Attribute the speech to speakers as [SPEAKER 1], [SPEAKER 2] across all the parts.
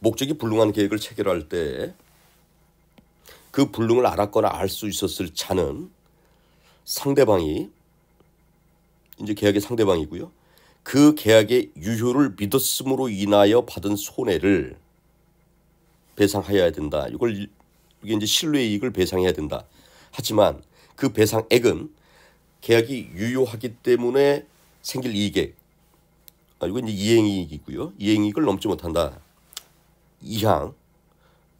[SPEAKER 1] 목적이 불능한 계획을 체결할 때 그 불능을 알았거나 알 수 있었을 자는 상대방이 이제 계약의 상대방이고요. 그 계약의 유효를 믿었음으로 인하여 받은 손해를 배상해야 된다. 이걸 이게 이제 신뢰의 이익을 배상해야 된다. 하지만 그 배상액은 계약이 유효하기 때문에 생길 이익액. 아, 이건 이제 이행이익이고요. 이행이익을 넘지 못한다. 2항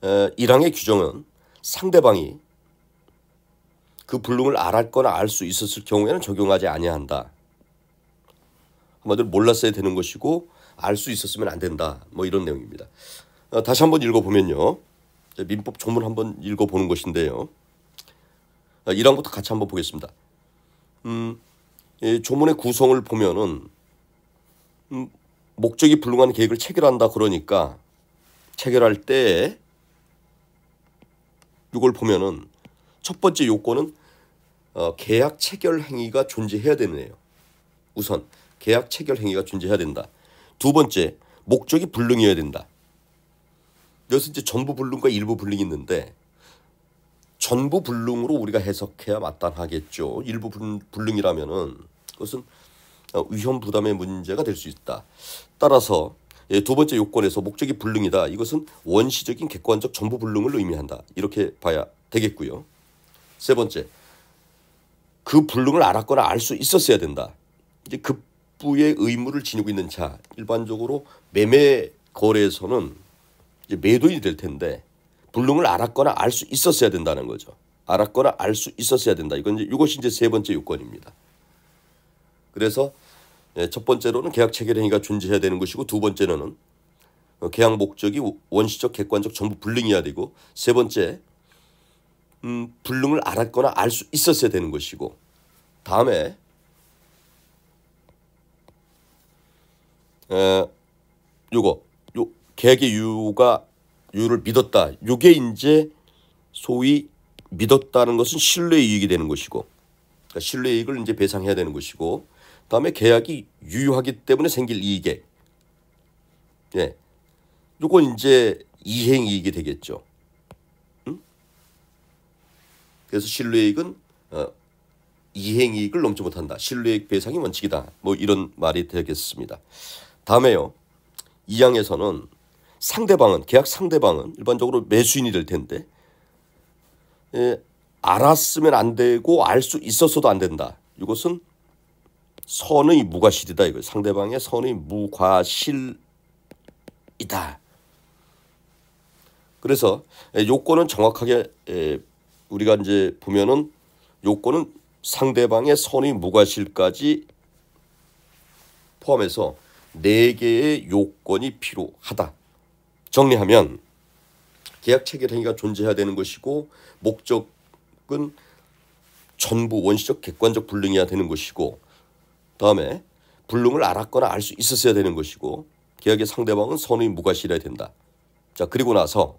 [SPEAKER 1] 1항의 규정은 상대방이 그 불능을 알았거나 알 수 있었을 경우에는 적용하지 아니한다. 한마디로 몰랐어야 되는 것이고 알 수 있었으면 안 된다. 뭐 이런 내용입니다. 어, 다시 한번 읽어보면요. 민법 조문 한번 읽어보는 것인데요. 1항부터 어, 같이 한번 보겠습니다. 음, 조문의 구성을 보면은 음, 목적이 불능한 계획을 체결한다 그러니까 체결할 때 이걸 보면은 첫 번째 요건은 어, 계약 체결 행위가 존재해야 되네요. 우선 계약 체결 행위가 존재해야 된다. 두 번째 목적이 불능이어야 된다. 여기서 이제 전부 불능과 일부 불능이 있는데 전부 불능으로 우리가 해석해야 마땅하겠죠. 일부 불능이라면은 그것은 어, 위험 부담의 문제가 될 수 있다. 따라서 예, 두 번째 요건에서 목적이 불능이다. 이것은 원시적인 객관적 전부 불능을 의미한다. 이렇게 봐야 되겠고요. 세 번째, 그 불능을 알았거나 알 수 있었어야 된다. 이제 급부의 의무를 지니고 있는 자, 일반적으로 매매 거래에서는 이제 매도인이 될 텐데 불능을 알았거나 알 수 있었어야 된다는 거죠. 알았거나 알 수 있었어야 된다. 이건 이제 이것이 이제 세 번째 요건입니다. 그래서 네, 첫 번째로는 계약 체결 행위가 존재해야 되는 것이고 두 번째로는 어, 계약 목적이 원시적 객관적 전부 불능이어야 되고 세 번째 음, 불능을 알았거나 알 수 있었어야 되는 것이고 다음에 에, 요거 요 계약의 유효가 유를 믿었다. 요게 이제 소위 믿었다는 것은 신뢰 이익이 되는 것이고 그러니까 신뢰 이익을 이제 배상해야 되는 것이고 다음에 계약이 유효하기 때문에 생길 이익에 예. 요건 이제 이행 이익이 되겠죠. 응? 음? 그래서 신뢰이익은 어, 이행 이익을 넘지 못한다. 신뢰이익 배상이 원칙이다. 뭐 이런 말이 되겠습니다. 다음에요. 이 항에서는 상대방은 계약 상대방은 일반적으로 매수인이 될 텐데 예, 알았으면 안 되고 알 수 있었어도 안 된다. 이것은 선의 무과실이다 이거 상대방의 선의 무과실이다. 그래서 요건은 정확하게 우리가 이제 보면은 요건은 상대방의 선의 무과실까지 포함해서 네 개의 요건이 필요하다. 정리하면 계약 체결 행위가 존재해야 되는 것이고 목적은 전부 원시적 객관적 불능이야 되는 것이고 다음에 불능을 알았거나 알 수 있었어야 되는 것이고 계약의 상대방은 선의 무과실해야 된다. 자 그리고 나서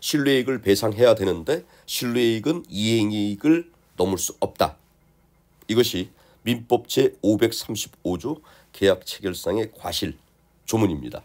[SPEAKER 1] 신뢰익을 배상해야 되는데 신뢰익은 이행이익을 넘을 수 없다. 이것이 민법 제535조 계약 체결상의 과실 조문입니다.